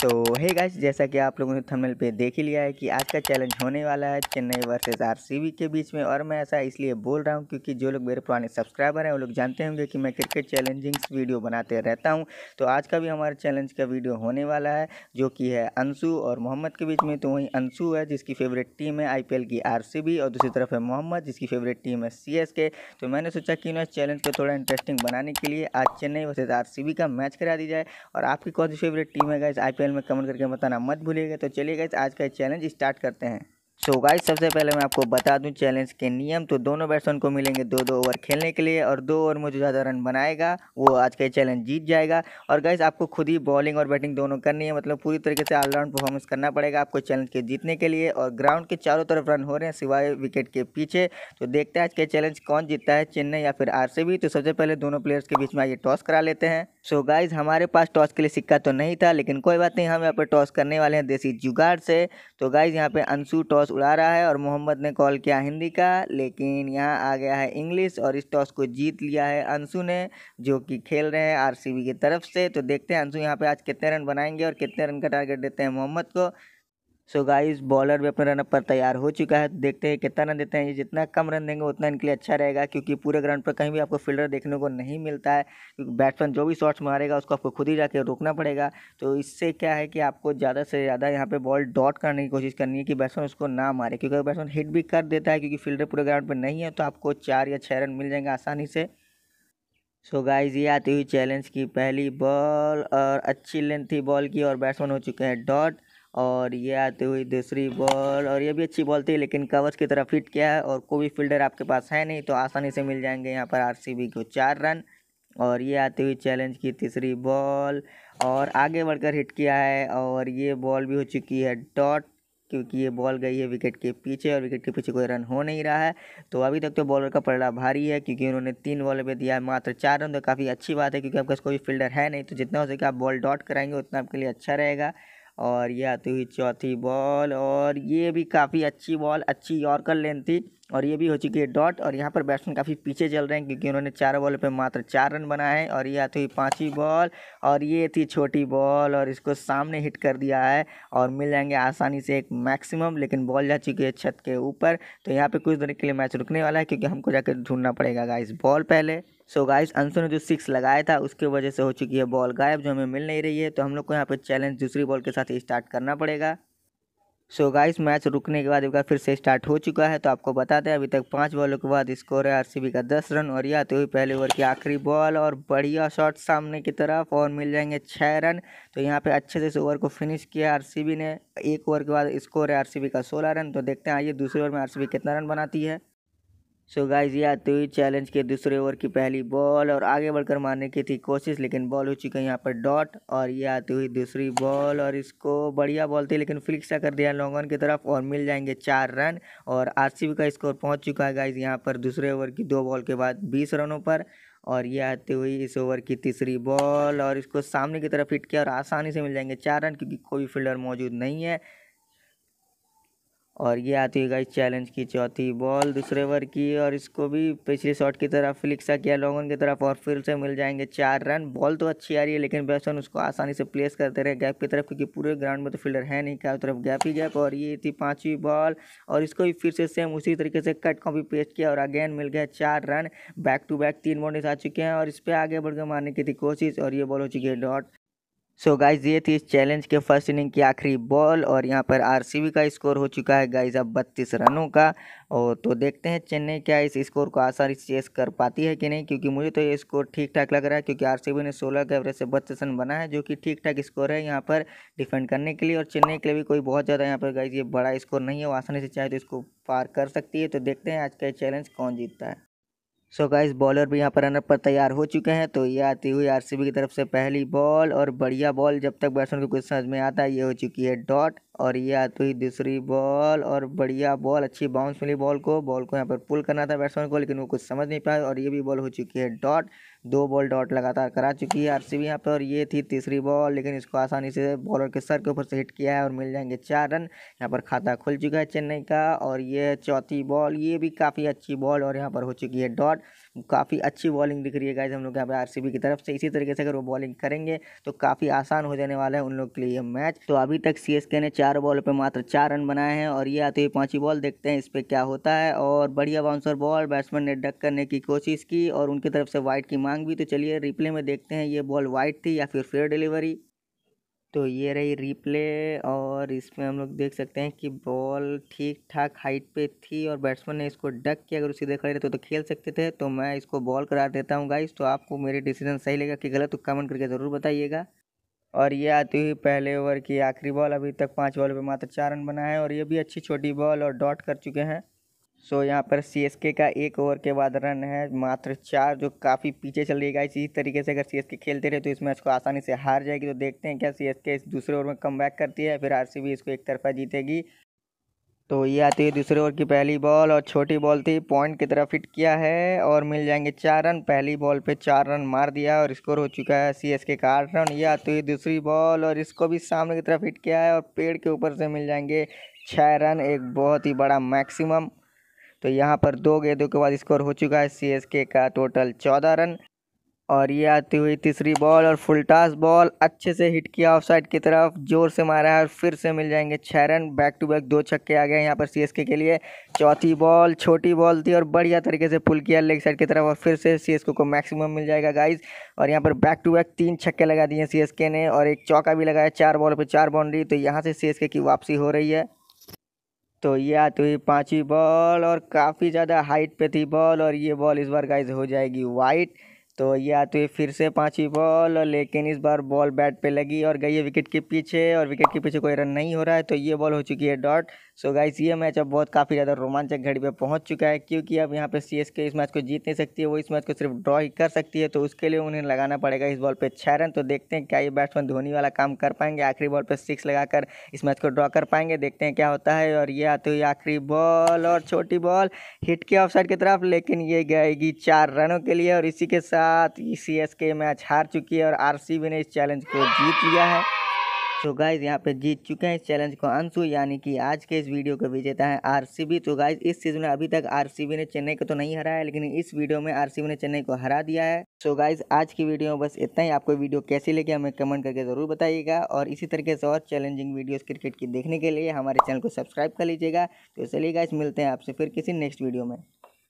सो hey guys जैसा कि आप लोगों ने थंबनेल पे देख ही लिया है कि आज का चैलेंज होने वाला है चेन्नई वर्सेस आरसीबी के बीच में और मैं ऐसा इसलिए बोल रहा हूँ क्योंकि जो लोग मेरे पुराने सब्सक्राइबर हैं वो लोग जानते होंगे कि मैं क्रिकेट चैलेंजिंग्स वीडियो बनाते रहता हूँ तो आज का भी हमारे चैलेंज का वीडियो होने वाला है जो कि है अंशु और मोहम्मद के बीच में तो वहीं अंशु है जिसकी फेवरेट टीम है आई की आर और दूसरी तरफ है मोहम्मद जिसकी फेवरेट टीम है सी तो मैंने सोचा कि ना चैलेंज को थोड़ा इंटरेस्टिंग बनाने के लिए आज चेन्नई वर्सेज आर का मैच करा दी जाए और आपकी कौन सी फेवरेट टीम है गाइज आई बेल में कमेंट करके बताना मत भूलिएगा तो चलिए गाइस आज का चैलेंज स्टार्ट करते हैं सो so गाइस सबसे पहले मैं आपको बता दूं चैलेंज के नियम तो दोनों बैट्समैन को मिलेंगे दो दो ओवर खेलने के लिए और दो ओवर में जो ज़्यादा रन बनाएगा वो आज का चैलेंज जीत जाएगा और गाइस आपको खुद ही बॉलिंग और बैटिंग दोनों करनी है मतलब पूरी तरीके से ऑलराउंड परफॉर्मेंस करना पड़ेगा आपको चैलेंज के जीतने के लिए और ग्राउंड के चारों तरफ रन हो रहे हैं सिवाय विकेट के पीछे तो देखते हैं आज के चैलेंज कौन जीतता है चेन्नई या फिर आर तो सबसे पहले दोनों प्लेयर्स के बीच में आइए टॉस करा लेते हैं सो so गाइज हमारे पास टॉस के लिए सिक्का तो नहीं था लेकिन कोई बात नहीं हम यहाँ पर टॉस करने वाले हैं देसी जुगाड़ से तो गाइज यहाँ पे अंशु टॉस उड़ा रहा है और मोहम्मद ने कॉल किया हिंदी का लेकिन यहाँ आ गया है इंग्लिश और इस टॉस को जीत लिया है अंशु ने जो कि खेल रहे हैं आर की तरफ से तो देखते हैं अंशु यहाँ पर आज कितने रन बनाएंगे और कितने रन का टारगेट देते हैं मोहम्मद को सो गाइस बॉलर भी अपना रनअप पर तैयार हो चुका है देखते हैं कितना रन देते हैं ये जितना कम रन देंगे उतना इनके लिए अच्छा रहेगा क्योंकि पूरे ग्राउंड पर कहीं भी आपको फील्डर देखने को नहीं मिलता है क्योंकि बैट्समैन जो भी शॉट्स मारेगा उसको आपको खुद ही जाके रोकना पड़ेगा तो इससे क्या है कि आपको ज़्यादा से ज़्यादा यहाँ पर बॉल डॉट करने की कोशिश करनी है कि बैट्समैन उसको ना मारे क्योंकि बैट्समैन हिट भी कर देता है क्योंकि फील्डर पूरे ग्राउंड पर नहीं है तो आपको चार या छः रन मिल जाएंगे आसानी से सो so गाइज ये आती हुई चैलेंज की पहली बॉल और अच्छी लेंथ थी बॉल की और बैट्समैन हो चुके हैं डॉट और ये आती हुई दूसरी बॉल और ये भी अच्छी बॉल थी लेकिन कवर्स की तरफ हिट किया है और कोई फील्डर आपके पास है नहीं तो आसानी से मिल जाएंगे यहाँ पर आरसीबी को चार रन और ये आती हुई चैलेंज की तीसरी बॉल और आगे बढ़कर हिट किया है और ये बॉल भी हो चुकी है डॉट क्योंकि ये बॉल गई है विकेट के पीछे और विकेट के पीछे कोई रन हो नहीं रहा है तो अभी तक तो बॉलर का पलड़ा भारी है क्योंकि उन्होंने तीन बॉल पे दिया है मात्र चार रन तो काफ़ी अच्छी बात है क्योंकि आपके पास कोई फील्डर है नहीं तो जितना हो सके आप बॉल डॉट कराएंगे उतना आपके लिए अच्छा रहेगा और ये आती हुई चौथी बॉल और ये भी काफ़ी अच्छी बॉल अच्छी यॉर्कर लेंथ थी और ये भी हो चुकी है डॉट और यहाँ पर बैट्समैन काफ़ी पीछे चल रहे हैं क्योंकि उन्होंने चार बॉल पे मात्र चार रन बनाए हैं और ये आती हुई पाँचवीं बॉल और ये थी छोटी बॉल और इसको सामने हिट कर दिया है और मिल जाएंगे आसानी से एक मैक्सिमम लेकिन बॉल जा चुकी है छत के ऊपर तो यहाँ पर कुछ देर के लिए मैच रुकने वाला है क्योंकि हमको जाकर ढूंढना पड़ेगा गाइस बॉल पहले सो गाइस अंशु ने जो सिक्स लगाया था उसके वजह से हो चुकी है बॉल गायब जो हमें मिल नहीं रही है तो हम लोग को यहाँ पर चैलेंज दूसरी बॉल के साथ स्टार्ट करना पड़ेगा सो so गाइस मैच रुकने के बाद एक बार फिर से स्टार्ट हो चुका है तो आपको बता दें अभी तक पांच बॉलों के बाद स्कोर है आरसीबी का दस रन और यह आते तो हुई पहले ओवर की आखिरी बॉल और बढ़िया शॉट सामने की तरफ और मिल जाएंगे छः रन तो यहाँ पे अच्छे से इस ओवर को फिनिश किया आरसीबी ने एक ओवर के बाद स्कोर है आर का सोलह रन तो देखते हैं आइए दूसरे ओवर में आर कितना रन बनाती है सो तो गाइज ये आते हुए चैलेंज के दूसरे ओवर की पहली बॉल और आगे बढ़कर मारने की थी कोशिश लेकिन बॉल हो चुकी है यहाँ पर डॉट और ये आती हुई दूसरी बॉल और इसको बढ़िया बॉल थी लेकिन फ्लिक्सा कर दिया लॉन्ग ऑन की तरफ और मिल जाएंगे चार रन और आरसीबी का स्कोर पहुँच चुका है गाइज यहाँ पर दूसरे ओवर की दो बॉल के बाद बीस रनों पर और ये आते हुए इस ओवर की तीसरी बॉल और इसको सामने की तरफ हिट किया और आसानी से मिल जाएंगे चार रन क्योंकि कोई फील्डर मौजूद नहीं है और ये आती है गाइस चैलेंज की चौथी बॉल दूसरे ओवर की और इसको भी पिछले शॉट की तरफ फ्लिक्सा किया लॉन्गन की तरफ और फिर से मिल जाएंगे चार रन बॉल तो अच्छी आ रही है लेकिन बैट्समैन उसको आसानी से प्लेस करते रहे गैप की तरफ क्योंकि पूरे ग्राउंड में तो फील्डर है नहीं चारों तरफ गैप ही गैप और ये थी पाँचवीं बॉल और इसको भी फिर से सेम उसी तरीके से कट कॉपी पेस्ट किया और अगेन मिल गया चार रन बैक टू बैक तीन बॉन्डिस आ चुके हैं और इस पर आगे बढ़कर मारने की थी कोशिश और ये बॉल हो चुकी है डॉट सो so गाइज ये थी इस चैलेंज के फर्स्ट इनिंग की आखिरी बॉल और यहाँ पर आरसीबी का स्कोर हो चुका है गाइज अब बत्तीस रनों का और तो देखते हैं चेन्नई क्या इस स्कोर को आसानी से चेस कर पाती है कि नहीं क्योंकि मुझे तो ये स्कोर ठीक ठाक लग रहा है क्योंकि आरसीबी ने 16 के एवरेज से बत्तीस रन बना है जो कि ठीक ठाक स्कोर है यहाँ पर डिफेंड करने के लिए और चेन्नई के लिए भी कोई बहुत ज़्यादा यहाँ पर गाइज ये बड़ा स्कोर नहीं है वो आसानी से चाहे तो इसको पार कर सकती है तो देखते हैं आज का चैलेंज कौन जीतता है सो so गाइस बॉलर भी यहाँ पर रनअप पर तैयार हो चुके हैं तो ये आती हुई आरसीबी की तरफ से पहली बॉल और बढ़िया बॉल जब तक बैट्समैन को कुछ समझ में आता है ये हो चुकी है डॉट और ये आती हुई दूसरी बॉल और बढ़िया बॉल अच्छी बाउंस मिली बॉल को बॉल को यहाँ पर पुल करना था बैट्समैन को लेकिन वो कुछ समझ नहीं पाया और ये भी बॉल हो चुकी है डॉट दो बॉल डॉट लगातार करा चुकी है आरसीबी यहाँ पर और ये थी तीसरी बॉल लेकिन इसको आसानी से बॉलर के सर के ऊपर से हिट किया है और मिल जाएंगे चार रन यहाँ पर खाता खुल चुका है चेन्नई का और ये चौथी बॉल ये भी काफ़ी अच्छी बॉल और यहाँ पर हो चुकी है डॉट काफ़ी अच्छी बॉलिंग दिख रही है गाइज हम लोग यहाँ पे आरसीबी की तरफ से इसी तरीके से अगर वो बॉलिंग करेंगे तो काफ़ी आसान हो जाने वाला है उन लोग के लिए मैच तो अभी तक सीएसके ने चार बॉल पर मात्र चार रन बनाए हैं और ये आती हुई पाँची बॉल देखते हैं इस पर क्या होता है और बढ़िया बाउंसर बॉल बैट्समैन ने डक करने की कोशिश की और उनकी तरफ से वाइट की मांग भी तो चलिए रिप्ले में देखते हैं ये बॉल वाइट थी या फिर फेयर डिलीवरी तो ये रही रिप्ले और और इसमें हम लोग देख सकते हैं कि बॉल ठीक ठाक हाइट पे थी और बैट्समैन ने इसको डक के अगर उसी देखा रहते तो, तो खेल सकते थे तो मैं इसको बॉल करा देता हूँ गाइस तो आपको मेरे डिसीजन सही लगेगा कि गलत तो कमेंट करके ज़रूर बताइएगा और ये आती हुई पहले ओवर की आखिरी बॉल अभी तक पाँच बॉल पर मात्र चार रन बना है और ये भी अच्छी छोटी बॉल और डॉट कर चुके हैं सो so, यहाँ पर सीएसके का एक ओवर के बाद रन है मात्र चार जो काफ़ी पीछे चल रही है इसी तरीके से अगर सीएसके खेलते रहे तो इस मैच को आसानी से हार जाएगी तो देखते हैं क्या सीएसके इस दूसरे ओवर में कम बैक करती है फिर आरसीबी इसको एक तरफा जीतेगी तो ये आती है दूसरे ओवर की पहली बॉल और छोटी बॉल थी पॉइंट की तरफ हिट किया है और मिल जाएंगे चार रन पहली बॉल पे चार रन मार दिया और स्कोर हो चुका है के का आठ रन ये आती है दूसरी बॉल और इसको भी सामने की तरफ हिट किया है और पेड़ के ऊपर से मिल जाएंगे छः रन एक बहुत ही बड़ा मैक्सिमम तो यहाँ पर दो गेंदों के बाद स्कोर हो चुका है सीएसके का टोटल चौदह रन और ये आती हुई तीसरी बॉल और फुलटास बॉल अच्छे से हिट किया ऑफ साइड की तरफ जोर से मारा है और फिर से मिल जाएंगे छः रन बैक टू बैक दो छक्के आ गए यहाँ पर सीएसके के लिए चौथी बॉल छोटी बॉल थी और बढ़िया तरीके से पुल किया लेग साइड की तरफ और फिर से सीएसके को मैक्सिमम मिल जाएगा गाइज और यहाँ पर बैक टू बैक तीन छक्के लगा दिए सी ने और एक चौका भी लगाया चार बॉल पर चार बाउंड्री तो यहाँ से सी की वापसी हो रही है तो, तो ये आती हुई पांचवी बॉल और काफ़ी ज़्यादा हाइट पे थी बॉल और ये बॉल इस बार गाइज हो जाएगी वाइट तो, तो ये आती हुई फिर से पांचवी बॉल और लेकिन इस बार बॉल बैट पे लगी और गई है विकेट के पीछे और विकेट के पीछे कोई रन नहीं हो रहा है तो ये बॉल हो चुकी है डॉट सो गाइस ये मैच अब बहुत काफ़ी ज़्यादा रोमांचक घड़ी पे पहुंच चुका है क्योंकि अब यहाँ पे सी इस मैच को जीत नहीं सकती है वो इस मैच को सिर्फ ड्रॉ ही कर सकती है तो उसके लिए उन्हें लगाना पड़ेगा इस बॉल पर छः रन तो देखते हैं क्या ये बैट्समैन धोनी वाला काम कर पाएंगे आखिरी बॉल पर सिक्स लगाकर इस मैच को ड्रॉ कर पाएंगे देखते हैं क्या होता है और तो ये आते हुई आखिरी बॉल और छोटी बॉल हिट के ऑफ साइड की तरफ लेकिन ये गएगी चार रनों के लिए और इसी के साथ सी मैच हार चुकी है और आर ने इस चैलेंज को जीत लिया है तो गाइज यहाँ पे जीत चुके हैं इस चैलेंज को अंशु यानी कि आज के इस वीडियो के विजेता है आरसीबी तो गाइज इस सीजन में अभी तक आरसीबी ने चेन्नई को तो नहीं हराया लेकिन इस वीडियो में आरसीबी ने चेन्नई को हरा दिया है सो तो गाइज आज की वीडियो में बस इतना ही आपको वीडियो कैसी लगी हमें कमेंट करके ज़रूर बताइएगा और इसी तरीके से और चैलेंजिंग वीडियो क्रिकेट की देखने के लिए हमारे चैनल को सब्सक्राइब कर लीजिएगा तो चलिए गाइज मिलते हैं आपसे फिर किसी नेक्स्ट वीडियो में